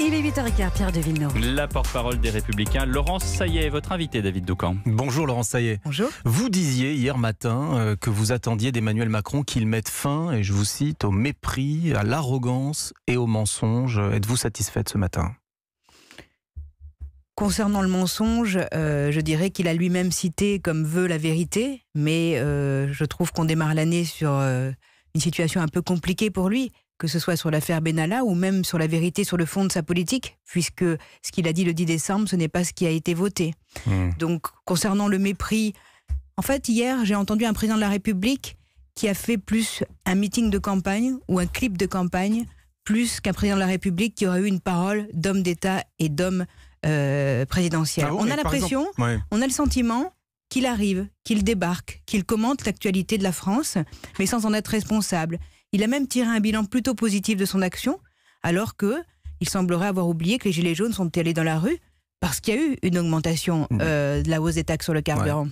Il est 8h15, Pierre de Villeneuve. La porte-parole des Républicains, Laurence Saillet, votre invité, David Doucan. Bonjour Laurence Saillet. Bonjour. Vous disiez hier matin euh, que vous attendiez d'Emmanuel Macron qu'il mette fin, et je vous cite, au mépris, à l'arrogance et au mensonge. Êtes-vous satisfaite ce matin Concernant le mensonge, euh, je dirais qu'il a lui-même cité comme veut la vérité, mais euh, je trouve qu'on démarre l'année sur une situation un peu compliquée pour lui que ce soit sur l'affaire Benalla ou même sur la vérité sur le fond de sa politique, puisque ce qu'il a dit le 10 décembre, ce n'est pas ce qui a été voté. Hmm. Donc, concernant le mépris, en fait, hier, j'ai entendu un président de la République qui a fait plus un meeting de campagne ou un clip de campagne, plus qu'un président de la République qui aurait eu une parole d'homme d'État et d'homme euh, présidentiel. Ah on a l'impression, on a le sentiment qu'il arrive, qu'il débarque, qu'il commente l'actualité de la France, mais sans en être responsable. Il a même tiré un bilan plutôt positif de son action, alors que il semblerait avoir oublié que les Gilets jaunes sont allés dans la rue parce qu'il y a eu une augmentation euh, de la hausse des taxes sur le carburant.